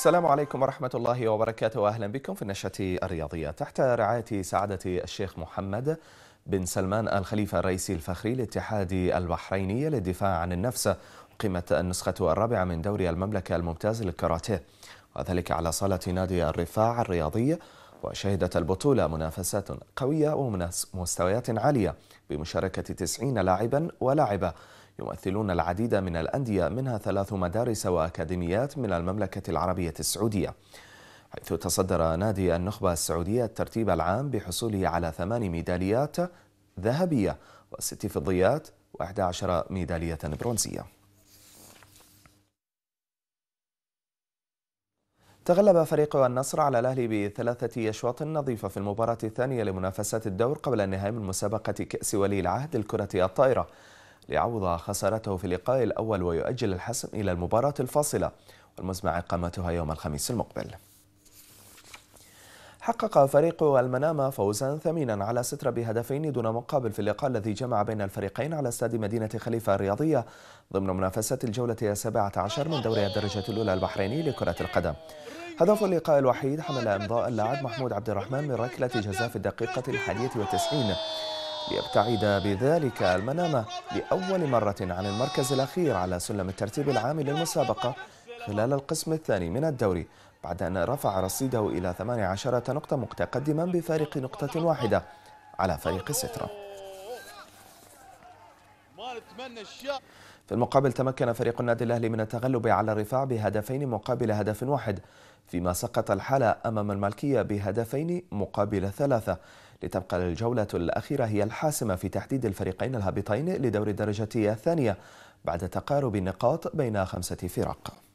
السلام عليكم ورحمة الله وبركاته وأهلا بكم في النشأة الرياضية تحت رعاية سعادة الشيخ محمد بن سلمان الخليفة الرئيسي الفخري للاتحاد البحريني للدفاع عن النفس قيمت النسخة الرابعة من دوري المملكة الممتاز للكاراتيه وذلك على صالة نادي الرفاع الرياضية وشهدت البطولة منافسات قوية ومستويات عالية بمشاركة 90 لاعبا ولاعبة يمثلون العديد من الأندية منها ثلاث مدارس وأكاديميات من المملكة العربية السعودية حيث تصدر نادي النخبة السعودية الترتيب العام بحصوله على ثمان ميداليات ذهبية وست فضيات و11 ميدالية برونزية تغلب فريق النصر على الأهلي بثلاثة أشواط نظيفة في المباراة الثانية لمنافسات الدور قبل النهائي من مسابقة كأس ولي العهد للكرة الطائرة ليعوض خسارته في اللقاء الأول ويؤجل الحسم إلى المباراة الفاصلة والمزمع إقامتها يوم الخميس المقبل حقق فريق المنامة فوزا ثمينا على سترة بهدفين دون مقابل في اللقاء الذي جمع بين الفريقين على استاد مدينة خليفة الرياضية ضمن منافسة الجولة السابعة عشر من دوري الدرجة الأولى البحريني لكرة القدم هدف اللقاء الوحيد حمل إمضاء اللاعب محمود عبد الرحمن من ركلة جزاء في الدقيقة الحادية والتسعين ليبتعد بذلك المنامة لأول مرة عن المركز الأخير على سلم الترتيب العام للمسابقة خلال القسم الثاني من الدوري بعد أن رفع رصيده إلى 18 نقطة متقدما بفارق نقطة واحدة على فريق سترا في المقابل تمكن فريق النادي الأهلي من التغلب على الرفاع بهدفين مقابل هدف واحد فيما سقط الحالة أمام المالكية بهدفين مقابل ثلاثة لتبقى الجولة الأخيرة هي الحاسمة في تحديد الفريقين الهابطين لدور الدرجة الثانية بعد تقارب النقاط بين خمسة فرق